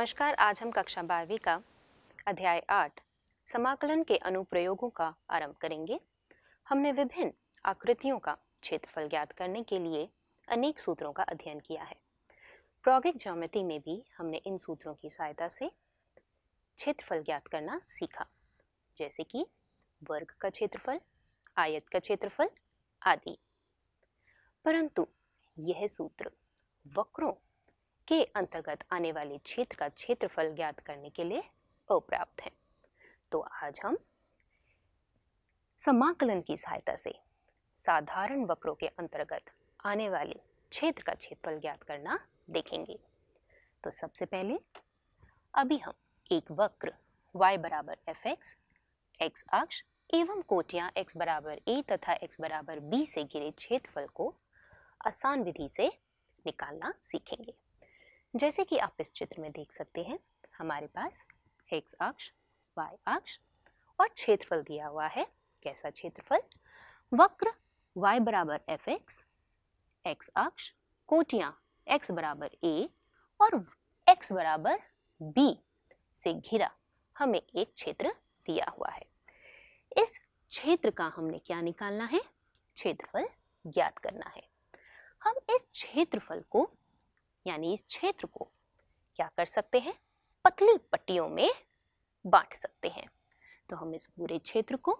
नमस्कार आज हम कक्षा बारहवीं का अध्याय आठ समाकलन के अनुप्रयोगों का आरंभ करेंगे हमने विभिन्न आकृतियों का क्षेत्रफल ज्ञात करने के लिए अनेक सूत्रों का अध्ययन किया है प्रौगिक ज्यामिति में भी हमने इन सूत्रों की सहायता से क्षेत्रफल ज्ञात करना सीखा जैसे कि वर्ग का क्षेत्रफल आयत का क्षेत्रफल आदि परंतु यह सूत्र वक्रों के अंतर्गत आने वाले क्षेत्र का क्षेत्रफल ज्ञात करने के लिए अप्राप्त है तो आज हम समाकलन की सहायता से साधारण वक्रों के अंतर्गत आने वाले क्षेत्र का क्षेत्रफल ज्ञात करना देखेंगे तो सबसे पहले अभी हम एक वक्र y बराबर एफ एक्स एक्स अक्ष एवं कोटियाँ x बराबर ए तथा x बराबर बी से गिरे क्षेत्रफल को आसान विधि से निकालना सीखेंगे जैसे कि आप इस चित्र में देख सकते हैं हमारे पास एक्स अक्ष वाई अक्ष और क्षेत्रफल दिया हुआ है कैसा क्षेत्रफल वक्र y बराबर एफ एक्स एक्स अक्ष कोटियाँ x बराबर a और x बराबर b से घिरा हमें एक क्षेत्र दिया हुआ है इस क्षेत्र का हमने क्या निकालना है क्षेत्रफल ज्ञात करना है हम इस क्षेत्रफल को यानी इस क्षेत्र को क्या कर सकते हैं पतली पट्टियों में बांट सकते हैं तो हम इस पूरे क्षेत्र को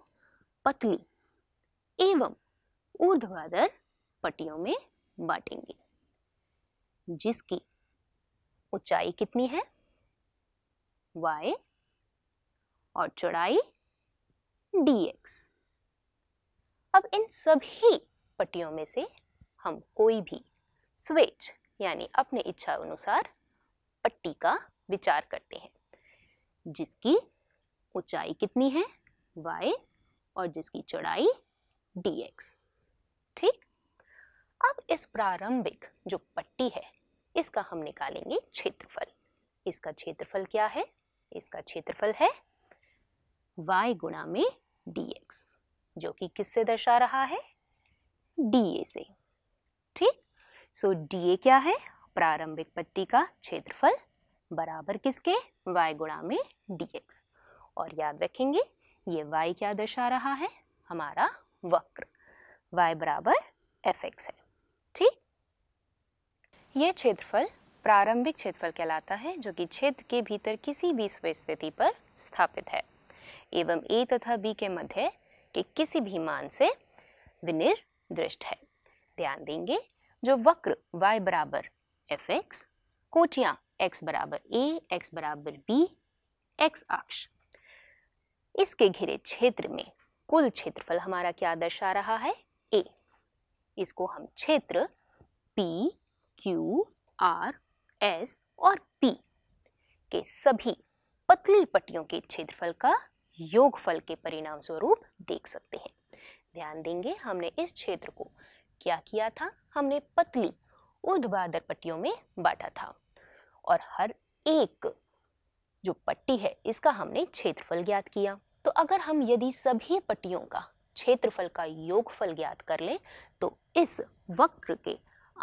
पतली एवं ऊर्ध्वाधर पट्टियों में बांटेंगे जिसकी ऊंचाई कितनी है y और चौड़ाई dx अब इन सभी पट्टियों में से हम कोई भी स्वेच यानी अपने इच्छा अनुसार पट्टी का विचार करते हैं जिसकी ऊंचाई कितनी है y और जिसकी चौड़ाई dx ठीक अब इस प्रारंभिक जो पट्टी है इसका हम निकालेंगे क्षेत्रफल इसका क्षेत्रफल क्या है इसका क्षेत्रफल है y गुणा में dx जो कि किससे दर्शा रहा है dA से ठीक सो डी क्या है प्रारंभिक पट्टी का क्षेत्रफल बराबर किसके वाई गुणा में डी और याद रखेंगे ये वाई क्या दर्शा रहा है हमारा वक्र वाई बराबर एक्स है ठीक ये क्षेत्रफल प्रारंभिक क्षेत्रफल कहलाता है जो कि छेद के भीतर किसी भी स्व स्थिति पर स्थापित है एवं ए तथा बी के मध्य के किसी भी मान से विनिर्दृष्ट है ध्यान देंगे जो वक्र y बराबर एफ एक्स कोटियाँ x बराबर a, x बराबर b, x अक्ष इसके घिरे क्षेत्र में कुल क्षेत्रफल हमारा क्या दर्शा रहा है a इसको हम क्षेत्र p, q, r, s और p के सभी पतली पट्टियों के क्षेत्रफल का योगफल के परिणाम स्वरूप देख सकते हैं ध्यान देंगे हमने इस क्षेत्र को क्या किया था हमने पतली ऊर्ध्वाधर पट्टियों में बांटा था और हर एक जो पट्टी है इसका हमने क्षेत्रफल ज्ञात किया तो अगर हम यदि सभी पट्टियों का क्षेत्रफल का योगफल ज्ञात कर लें तो इस वक्र के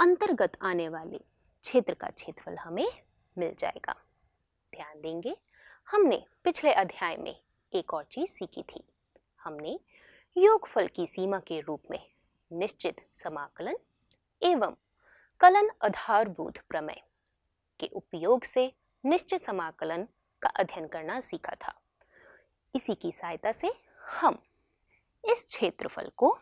अंतर्गत आने वाले क्षेत्र का क्षेत्रफल हमें मिल जाएगा ध्यान देंगे हमने पिछले अध्याय में एक और चीज़ सीखी थी हमने योगफल की सीमा के रूप में निश्चित समाकलन एवं कलन आधारभूत प्रमेय के उपयोग से निश्चित समाकलन का अध्ययन करना सीखा था इसी की सहायता से हम इस क्षेत्रफल को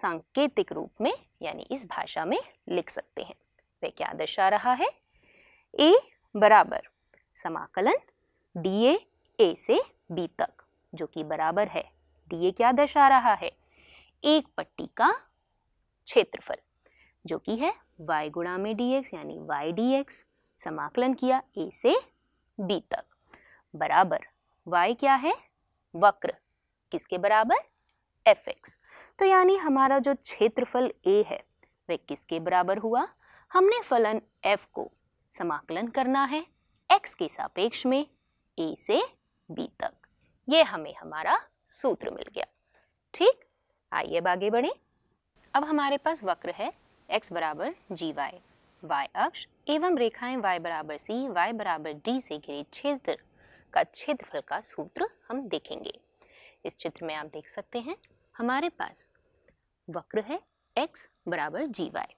सांकेतिक रूप में यानी इस भाषा में लिख सकते हैं वह क्या दर्शा रहा है ए बराबर समाकलन डी ए से बी तक जो कि बराबर है डी ए क्या दर्शा रहा है एक पट्टी का क्षेत्रफल जो कि है y गुणा में dx यानी y dx समाकलन किया a से b तक बराबर y क्या है वक्र किसके बराबर एफ एक्स तो यानी हमारा जो क्षेत्रफल ए है वह किसके बराबर हुआ हमने फलन एफ को समाकलन करना है एक्स के सापेक्ष में ए से बी तक ये हमें हमारा सूत्र मिल गया ठीक आइए अब आगे बढ़े अब हमारे पास वक्र है x बराबर जी वाई वाई अक्ष एवं रेखाएं y बराबर सी y बराबर डी से घिरे क्षेत्र का क्षेत्रफल का सूत्र हम देखेंगे इस चित्र में आप देख सकते हैं हमारे पास वक्र है x बराबर जी वाई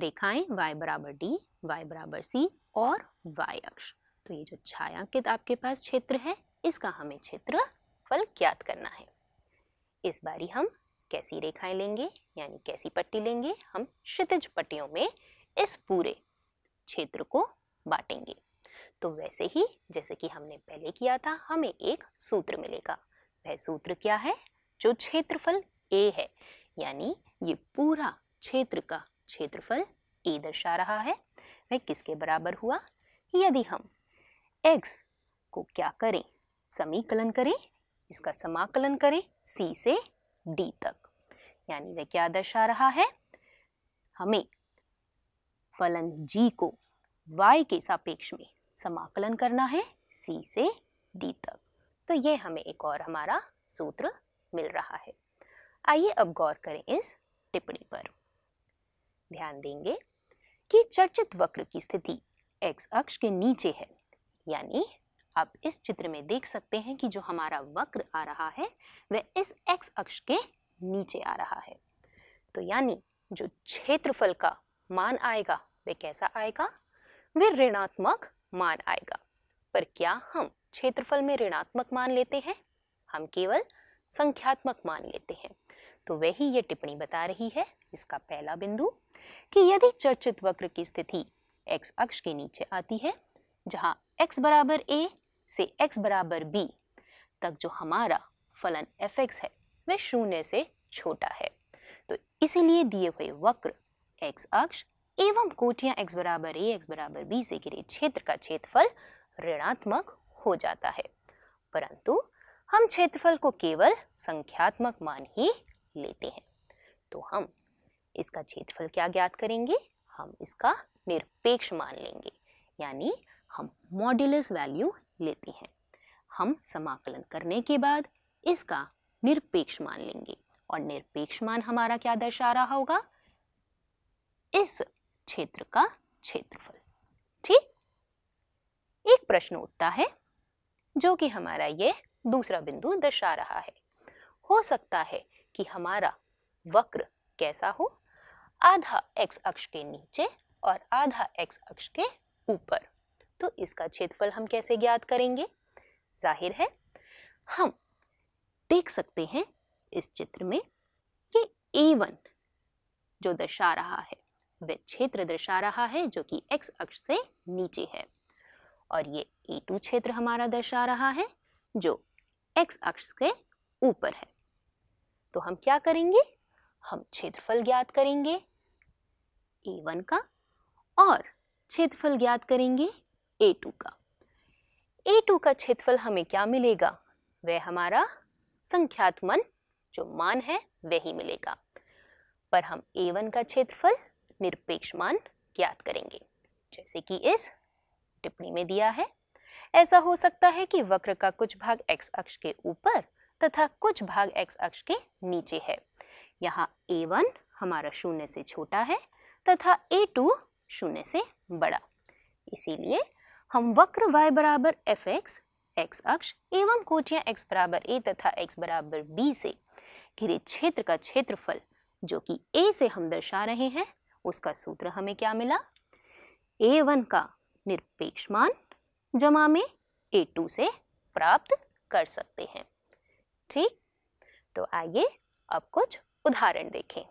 रेखाएं y बराबर डी y बराबर सी और y अक्ष तो ये जो छायांकित आपके पास क्षेत्र है इसका हमें क्षेत्र फल ज्ञात करना है इस बारी हम कैसी रेखाएं लेंगे यानी कैसी पट्टी लेंगे हम क्षितिज पट्टियों में इस पूरे क्षेत्र को बांटेंगे तो वैसे ही जैसे कि हमने पहले किया था हमें एक सूत्र मिलेगा वह सूत्र क्या है जो क्षेत्रफल ए है यानी ये पूरा क्षेत्र का क्षेत्रफल ए दर्शा रहा है वह किसके बराबर हुआ यदि हम x को क्या करें समीकलन करें इसका समाकलन करें C से D तक यानी वह क्या दर्शा रहा है हमें फलन G को y के सापेक्ष में समाकलन करना है C से D तक तो ये हमें एक और हमारा सूत्र मिल रहा है आइए अब गौर करें इस टिप्पणी पर ध्यान देंगे कि चर्चित वक्र की स्थिति x अक्ष के नीचे है यानी आप इस चित्र में देख सकते हैं कि जो हमारा वक्र आ रहा है वह इस एक्स अक्ष के नीचे आ रहा है तो यानी जो क्षेत्रफल का मान आएगा वह कैसा आएगा वह ऋणात्मक मान आएगा पर क्या हम क्षेत्रफल में ऋणात्मक मान लेते हैं हम केवल संख्यात्मक मान लेते हैं तो वही ये टिप्पणी बता रही है इसका पहला बिंदु कि यदि चर्चित वक्र की स्थिति x अक्ष के नीचे आती है जहां x बराबर a से x बराबर बी तक जो हमारा फलन एफ एक्स है वह शून्य से छोटा है तो इसीलिए दिए हुए वक्र x अक्ष एवं कोटियां x बराबर ए एक्स बराबर बी से गिरे क्षेत्र का क्षेत्रफल ऋणात्मक हो जाता है परंतु हम क्षेत्रफल को केवल संख्यात्मक मान ही लेते हैं तो हम इसका क्षेत्रफल क्या ज्ञात करेंगे हम इसका निरपेक्ष मान लेंगे यानी हम मॉड्यूलस वैल्यू लेते हैं हम समाकलन करने के बाद इसका निरपेक्ष मान लेंगे और निरपेक्ष मान हमारा क्या दर्शा रहा होगा इस क्षेत्र का क्षेत्रफल ठीक एक प्रश्न उठता है जो कि हमारा ये दूसरा बिंदु दर्शा रहा है हो सकता है कि हमारा वक्र कैसा हो आधा एक्स अक्ष के नीचे और आधा एक्स अक्ष के ऊपर तो इसका क्षेत्रफल हम कैसे ज्ञात करेंगे जाहिर है हम देख सकते हैं इस चित्र में कि वन जो दर्शा रहा है वह क्षेत्र दर्शा रहा है जो कि एक्स अक्ष से नीचे है और ये टू क्षेत्र हमारा दर्शा रहा है जो एक्स अक्ष के ऊपर है तो हम क्या करेंगे हम क्षेत्रफल ज्ञात करेंगे वन का और क्षेत्रफल ज्ञात करेंगे ए टू का ए टू का क्षेत्रफल हमें क्या मिलेगा वह हमारा संख्यात्मन जो मान है वही मिलेगा पर हम ए वन का क्षेत्रफल निरपेक्ष मान ज्ञात करेंगे जैसे कि इस टिप्पणी में दिया है ऐसा हो सकता है कि वक्र का कुछ भाग x अक्ष के ऊपर तथा कुछ भाग x अक्ष के नीचे है यहाँ ए वन हमारा शून्य से छोटा है तथा ए टू शून्य से बड़ा इसीलिए हम वक्र y बराबर एफ एक्स एक्स अक्ष एवं कोटिया x बराबर ए तथा x बराबर बी से घिरे क्षेत्र का क्षेत्रफल जो कि a से हम दर्शा रहे हैं उसका सूत्र हमें क्या मिला ए वन का निरपेक्ष मान जमा में ए टू से प्राप्त कर सकते हैं ठीक तो आइए अब कुछ उदाहरण देखें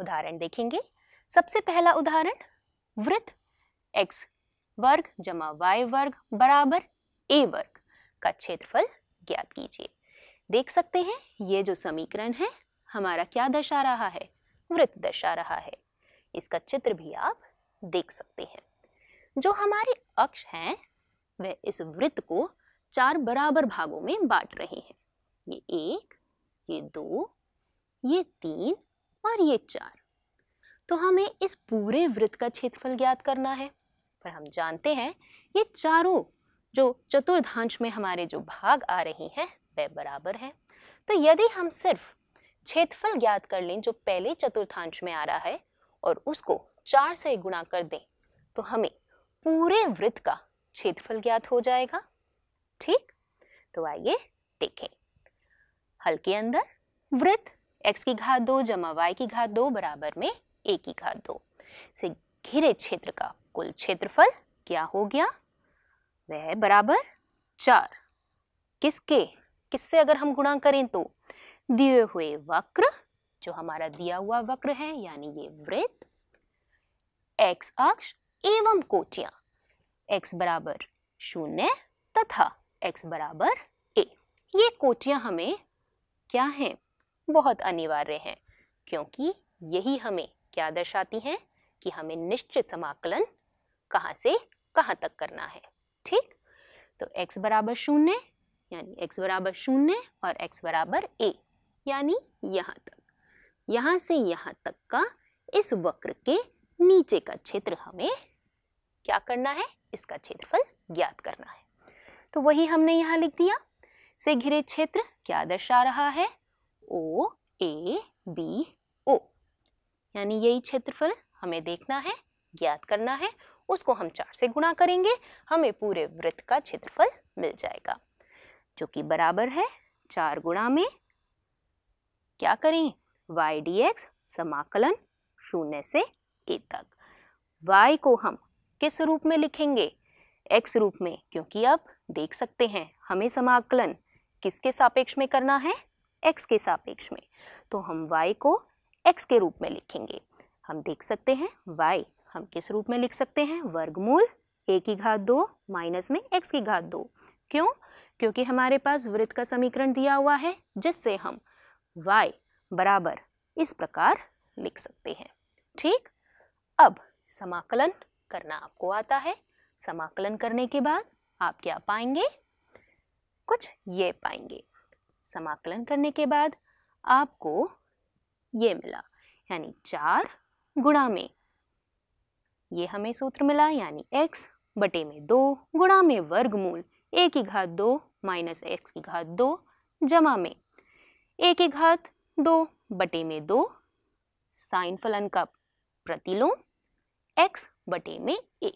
उदाहरण देखेंगे सबसे पहला उदाहरण वृत्त एक्स वर्ग जमा वाई वर्ग बराबर ए वर्ग का क्षेत्रफल ज्ञात कीजिए देख सकते हैं ये जो समीकरण है हमारा क्या दर्शा रहा है वृत्त दर्शा रहा है इसका चित्र भी आप देख सकते हैं जो हमारे अक्ष हैं वह इस वृत्त को चार बराबर भागों में बांट रहे हैं ये एक ये दो ये तीन और ये चार तो हमें इस पूरे वृत्त का क्षेत्रफल ज्ञात करना है पर हम जानते हैं ये चारों जो चतुर्थांश में हमारे जो भाग आ रही हैं वह बराबर है तो यदि हम सिर्फ क्षेत्रफल ज्ञात कर लें जो पहले चतुर्थांश में आ रहा है और उसको चार से गुणा कर दें तो हमें पूरे वृत्त का क्षेत्रफल ज्ञात हो जाएगा ठीक तो आइए देखें हल के अंदर वृत्त x की घात दो जमा वाई की घात दो बराबर में a की घात दो से घिरे क्षेत्र का कुल क्षेत्रफल क्या हो गया वह बराबर चार किसके किससे अगर हम गुणा करें तो दिए हुए वक्र जो हमारा दिया हुआ वक्र है यानी ये वृत्त एक्स अक्ष एवं कोटियां एक्स बराबर शून्य तथा एक्स बराबर ए ये कोटियां हमें क्या हैं बहुत अनिवार्य हैं क्योंकि यही हमें क्या दर्शाती हैं कि हमें निश्चित समाकलन कहाँ से कहाँ तक करना है ठीक तो x बराबर शून्य यानी x बराबर शून्य और x बराबर a यानी यहाँ तक यहाँ से यहाँ तक का इस वक्र के नीचे का क्षेत्र हमें क्या करना है इसका क्षेत्रफल ज्ञात करना है तो वही हमने यहाँ लिख दिया से घिरे क्षेत्र क्या दर्शा रहा है ओ ए बी ओ यानी यही क्षेत्रफल हमें देखना है ज्ञात करना है उसको हम चार से गुणा करेंगे हमें पूरे वृत्त का क्षेत्रफल मिल जाएगा जो कि बराबर है चार गुणा में क्या करें वाई डी एक्स समाकलन शून्य से ए तक वाई को हम किस रूप में लिखेंगे एक्स रूप में क्योंकि अब देख सकते हैं हमें समाकलन किसके सापेक्ष में करना है एक्स के सापेक्ष में तो हम वाई को एक्स के रूप में लिखेंगे हम देख सकते हैं y हम किस रूप में लिख सकते हैं वर्गमूल a की घात दो माइनस में x की घात दो क्यों क्योंकि हमारे पास वृत्त का समीकरण दिया हुआ है जिससे हम y बराबर इस प्रकार लिख सकते हैं ठीक अब समाकलन करना आपको आता है समाकलन करने के बाद आप क्या पाएंगे कुछ ये पाएंगे समाकलन करने के बाद आपको ये मिला यानी चार गुणा में ये हमें सूत्र मिला यानी x बटे में दो गुणा में वर्गमूल ए की घात दो माइनस एक्स की घात दो जमा में ए की घात दो बटे में दो साइन फलन का प्रतिलोम एक्स बटे में ए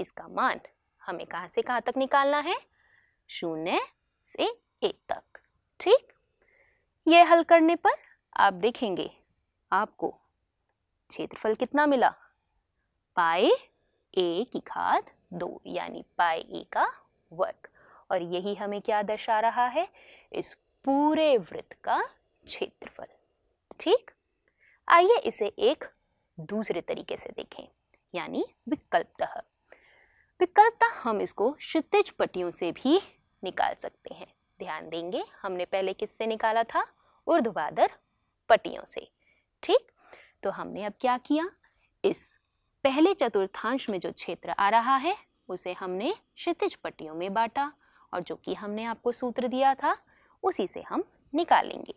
इसका मान हमें कहाँ से कहाँ तक निकालना है शून्य से a तक ठीक यह हल करने पर आप देखेंगे आपको क्षेत्रफल कितना मिला पाए ए की घात दो यानी पाए ए का वर्ग और यही हमें क्या दर्शा रहा है इस पूरे वृत्त का क्षेत्रफल ठीक आइए इसे एक दूसरे तरीके से देखें यानी विकल्पत विकल्पत हम इसको क्षितिज पट्टियों से भी निकाल सकते हैं ध्यान देंगे हमने पहले किससे निकाला था उर्ध्वाधर पट्टियों से ठीक तो हमने अब क्या किया इस पहले चतुर्थांश में जो क्षेत्र आ रहा है उसे हमने क्षितिज पट्टियों में बांटा और जो कि हमने आपको सूत्र दिया था उसी से हम निकालेंगे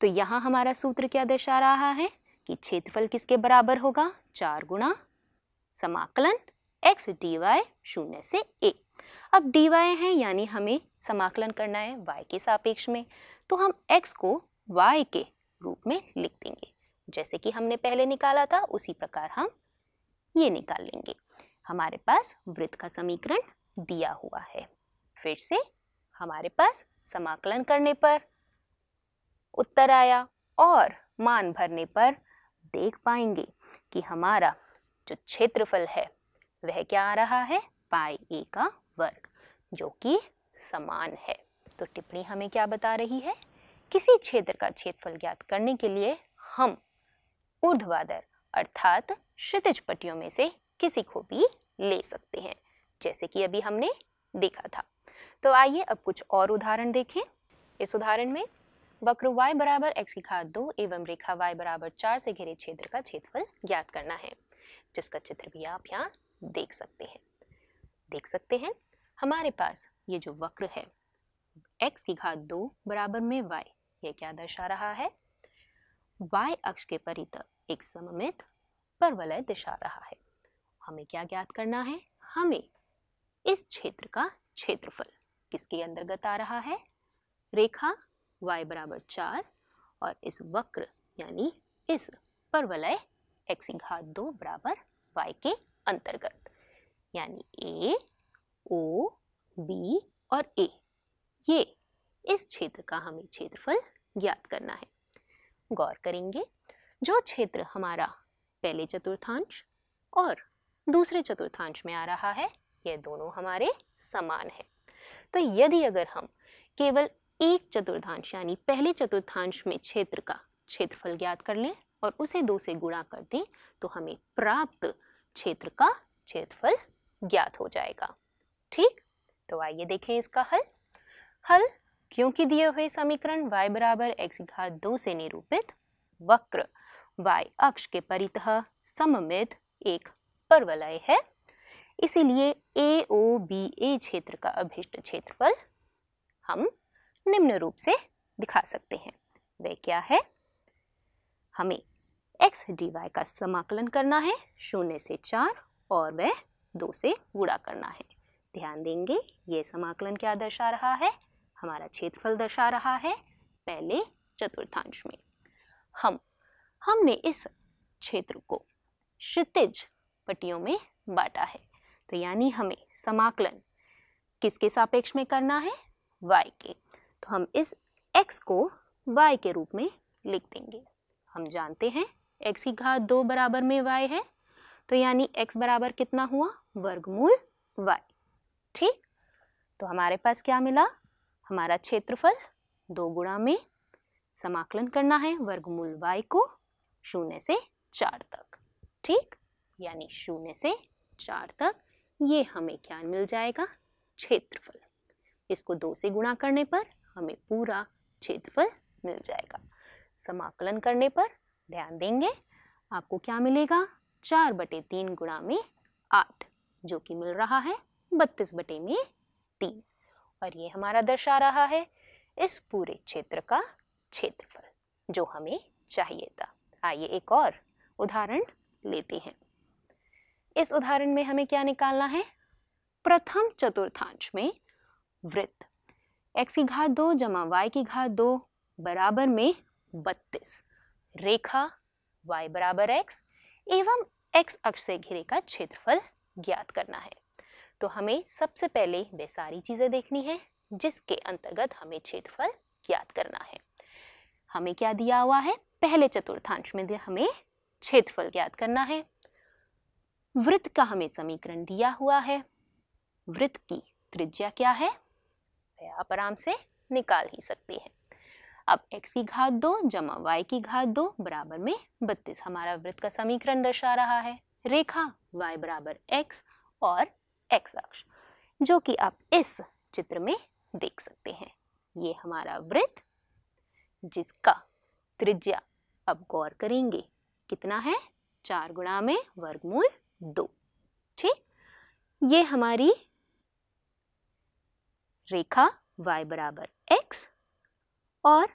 तो यहाँ हमारा सूत्र क्या दर्शा रहा है कि क्षेत्रफल किसके बराबर होगा चार गुणा समाकलन एक्स डी वाई शून्य से ए अब डी वाई है यानी हमें समाकलन करना है वाई के सापेक्ष में तो हम एक्स को वाई के रूप में लिख देंगे जैसे कि हमने पहले निकाला था उसी प्रकार हम ये निकाल लेंगे हमारे पास वृत्त का समीकरण दिया हुआ है फिर से हमारे पास समाकलन करने पर उत्तर आया और मान भरने पर देख पाएंगे कि हमारा जो क्षेत्रफल है वह क्या आ रहा है पाई ए का वर्ग जो कि समान है तो टिप्पणी हमें क्या बता रही है किसी क्षेत्र का क्षेत्रफल ज्ञात करने के लिए हम ऊर्ध्वाधर अर्थात क्षितिज पट्टियों में से किसी को भी ले सकते हैं जैसे कि अभी हमने देखा था तो आइए अब कुछ और उदाहरण देखें इस उदाहरण में वक्र y बराबर एक्स की घात दो एवं रेखा y बराबर चार से घिरे क्षेत्र का क्षेत्रफल ज्ञात करना है जिसका चित्र भी आप यहाँ देख सकते हैं देख सकते हैं हमारे पास ये जो वक्र है x की घात दो बराबर में y ये क्या दर्शा रहा है y अक्ष के परितल एक सममित परवलय दिशा रहा है हमें क्या ज्ञात करना है हमें इस क्षेत्र का क्षेत्रफल किसके अंतर्गत आ रहा है रेखा y बराबर चार और इस वक्र यानी इस परवलय x घात दो बराबर y के अंतर्गत यानी a, o, b और a ये इस क्षेत्र का हमें क्षेत्रफल ज्ञात करना है गौर करेंगे जो क्षेत्र हमारा पहले चतुर्थांश और दूसरे चतुर्थांश में आ रहा है यह दोनों हमारे समान है तो यदि अगर हम केवल एक चतुर्थांश यानी पहले चतुर्थांश में क्षेत्र का क्षेत्रफल ज्ञात कर लें और उसे दो से गुणा कर दें तो हमें प्राप्त क्षेत्र का क्षेत्रफल ज्ञात हो जाएगा ठीक तो आइए देखें इसका हल हल क्योंकि दिए हुए समीकरण y बराबर एक्स घात दो से निरूपित वक्र y अक्ष के परितः सममित एक परवलय है इसीलिए ए ओ बी ए क्षेत्र का अभिष्ट क्षेत्रफल हम निम्न रूप से दिखा सकते हैं वह क्या है हमें एक्स डी वाई का समाकलन करना है शून्य से चार और वह दो से गुणा करना है ध्यान देंगे ये समाकलन क्या दर्शा रहा है हमारा क्षेत्रफल दर्शा रहा है पहले चतुर्थांश में हम हमने इस क्षेत्र को क्षितिज पट्टियों में बांटा है तो यानी हमें समाकलन किसके सापेक्ष में करना है y के तो हम इस x को y के रूप में लिख देंगे हम जानते हैं x की घात दो बराबर में y है तो यानी x बराबर कितना हुआ वर्गमूल y ठीक तो हमारे पास क्या मिला हमारा क्षेत्रफल दो गुणा में समाकलन करना है वर्गमूल y को शून्य से चार तक ठीक यानी शून्य से चार तक ये हमें क्या मिल जाएगा क्षेत्रफल इसको दो से गुणा करने पर हमें पूरा क्षेत्रफल मिल जाएगा समाकलन करने पर ध्यान देंगे आपको क्या मिलेगा चार बटे तीन गुणा में आठ जो कि मिल रहा है बत्तीस बटे में तीन और ये हमारा दर्शा रहा है इस पूरे क्षेत्र का क्षेत्रफल जो हमें चाहिए था आइए एक और उदाहरण लेते हैं इस उदाहरण में हमें क्या निकालना है प्रथम चतुर्थांश में वृत्त एक्स की घात दो जमा वाई की घात दो बराबर में बत्तीस रेखा y बराबर x एवं x अक्ष से घिरे का क्षेत्रफल ज्ञात करना है तो हमें सबसे पहले वे सारी चीज़ें देखनी है जिसके अंतर्गत हमें क्षेत्रफल ज्ञात करना है हमें क्या दिया हुआ है पहले चतुर्थांश में हमें क्षेत्रफल ज्ञात करना है वृत्त का हमें समीकरण दिया हुआ है वृत्त की त्रिज्या क्या है आप आराम से निकाल ही सकते हैं अब x की घात दो जमा वाई की घात दो बराबर में बत्तीस हमारा वृत्त का समीकरण दर्शा रहा है रेखा y बराबर एक्स और x अक्ष जो कि आप इस चित्र में देख सकते हैं ये हमारा वृत्त जिसका त्रिज्या अब गौर करेंगे कितना है चार गुणा में वर्गमूल दो ठीक ये हमारी रेखा y बराबर एक्स और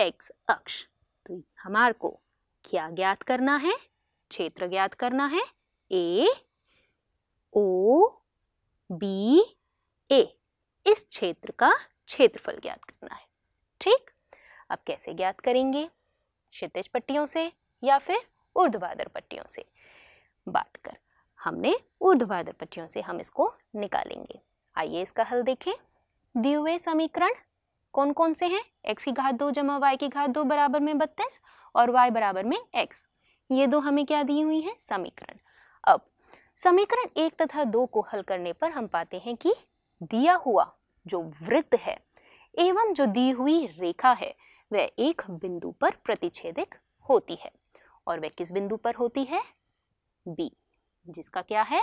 x अक्ष तो हमार को क्या ज्ञात करना है क्षेत्र ज्ञात करना है ए ओ बी ए इस क्षेत्र का क्षेत्रफल ज्ञात करना है ठीक अब कैसे ज्ञात करेंगे क्षितिज पट्टियों से या फिर ऊर्ध्वाधर पट्टियों से बांट कर हमने ऊर्ध्वाधर पट्टियों से हम इसको निकालेंगे आइए इसका हल देखें दिए हुए समीकरण कौन कौन से हैं x की घात दो जमा वाई की घात दो बराबर में बत्तीस और y बराबर में x ये दो हमें क्या दी हुई हैं समीकरण अब समीकरण एक तथा दो को हल करने पर हम पाते हैं कि दिया हुआ जो वृत्त है एवं जो दी हुई रेखा है वह एक बिंदु पर प्रतिच्छेदिक होती है और वह किस बिंदु पर होती है बी जिसका क्या है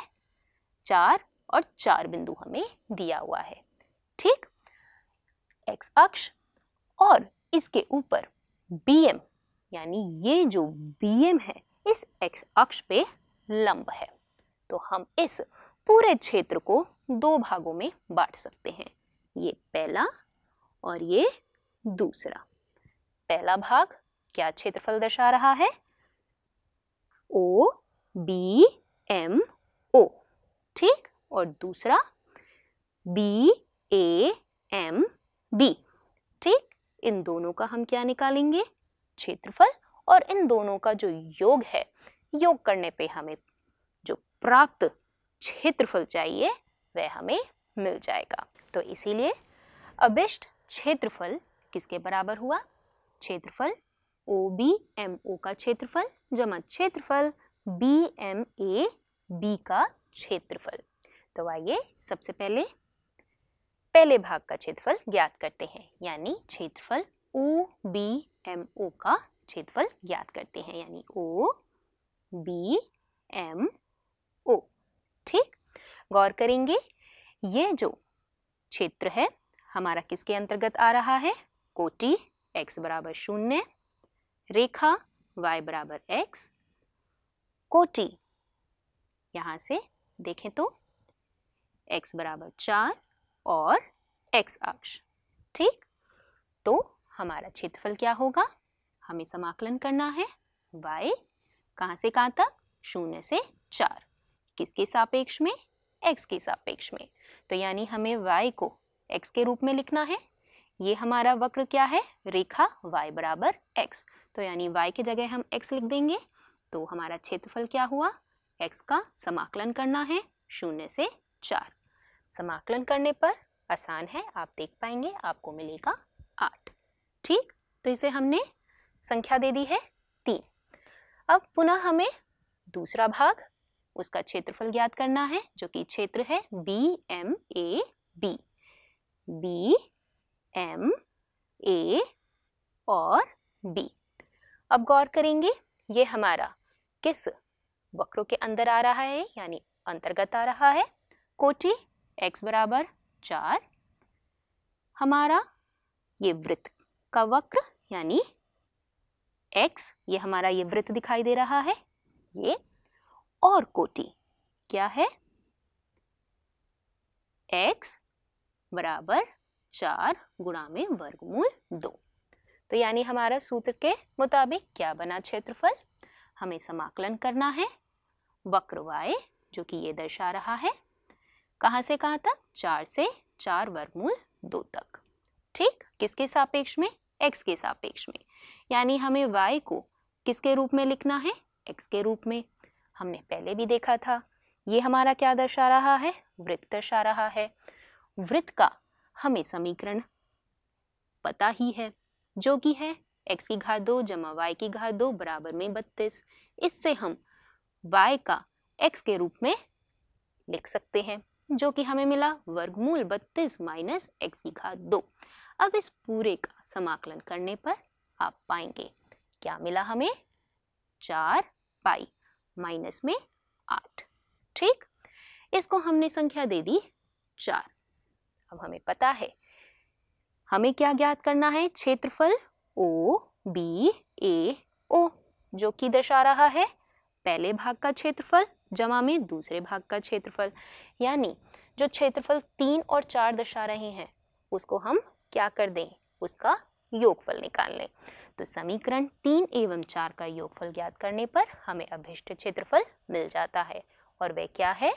चार और चार बिंदु हमें दिया हुआ है ठीक एक्स अक्ष और इसके ऊपर बी एम यानी ये जो बी एम है इस एक्स अक्ष पे लंब है तो हम इस पूरे क्षेत्र को दो भागों में बांट सकते हैं ये पहला और ये दूसरा पहला भाग क्या क्षेत्रफल दर्शा रहा है ओ बी एम ओ ठीक और दूसरा बी ए एम बी ठीक इन दोनों का हम क्या निकालेंगे क्षेत्रफल और इन दोनों का जो योग है योग करने पे हमें जो प्राप्त क्षेत्रफल चाहिए वह हमें मिल जाएगा तो इसीलिए अभिष्ट क्षेत्रफल किसके बराबर हुआ क्षेत्रफल ओ बी एम ओ का क्षेत्रफल जमा क्षेत्रफल बी एम ए बी का क्षेत्रफल तो आइए सबसे पहले पहले भाग का क्षेत्रफल ज्ञात करते हैं यानी क्षेत्रफल ओ बी एम ओ का क्षेत्रफल ज्ञात करते हैं यानी ओ बी एम ओ ठीक गौर करेंगे ये जो क्षेत्र है हमारा किसके अंतर्गत आ रहा है कोटि x बराबर शून्य रेखा y बराबर एक्स कोटि यहाँ से देखें तो x बराबर चार और x अक्ष ठीक तो हमारा क्षेत्रफल क्या होगा हमें समाकलन करना है y कहाँ से कहाँ तक शून्य से चार किसके सापेक्ष में x के सापेक्ष में तो यानी हमें y को x के रूप में लिखना है ये हमारा वक्र क्या है रेखा y बराबर एक्स तो यानी y की जगह हम x लिख देंगे तो हमारा क्षेत्रफल क्या हुआ x का समाकलन करना है शून्य से चार समाकलन करने पर आसान है आप देख पाएंगे आपको मिलेगा आठ ठीक तो इसे हमने संख्या दे दी है तीन अब पुनः हमें दूसरा भाग उसका क्षेत्रफल ज्ञात करना है जो कि क्षेत्र है B M A B B M A और बी अब गौर करेंगे ये हमारा किस वक्रों के अंदर आ रहा है यानी अंतर्गत आ रहा है कोटि x बराबर चार हमारा ये वृत्त का वक्र यानी x ये हमारा ये वृत्त दिखाई दे रहा है ये और कोटि क्या है x बराबर चार गुणा में वर्गमूल दो तो यानी हमारा सूत्र के मुताबिक क्या बना क्षेत्रफल हमें समाकलन करना है वक्र वाय जो कि ये दर्शा रहा है कहाँ से कहाँ तक चार से चार वर्गमूल दो तक ठीक किसके सापेक्ष में एक्स के सापेक्ष में यानी हमें वाई को किसके रूप में लिखना है एक्स के रूप में हमने पहले भी देखा था ये हमारा क्या दर्शा रहा है वृत्त दर्शा रहा है वृत्त का हमें समीकरण पता ही है जो कि है x की घात दो जमा वाई की घात दो बराबर में बत्तीस इससे हम y का x के रूप में लिख सकते हैं जो कि हमें मिला वर्गमूल बत्तीस माइनस एक्स की घात दो अब इस पूरे का समाकलन करने पर आप पाएंगे क्या मिला हमें चार पाई माइनस में आठ ठीक इसको हमने संख्या दे दी चार अब हमें पता है हमें क्या ज्ञात करना है क्षेत्रफल ओ बी ए ओ जो कि दर्शा रहा है पहले भाग का क्षेत्रफल जमा में दूसरे भाग का क्षेत्रफल यानी जो क्षेत्रफल तीन और चार दर्शा रहे हैं उसको हम क्या कर दें उसका योगफल निकाल लें तो समीकरण तीन एवं चार का योगफल ज्ञात करने पर हमें अभिष्ट क्षेत्रफल मिल जाता है और वह क्या है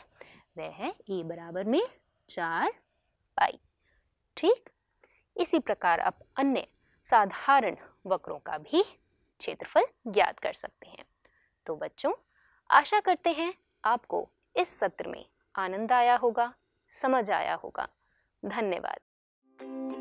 वह है ए बराबर में चार पाई ठीक इसी प्रकार आप अन्य साधारण वक्रों का भी क्षेत्रफल ज्ञात कर सकते हैं तो बच्चों आशा करते हैं आपको इस सत्र में आनंद आया होगा समझ आया होगा धन्यवाद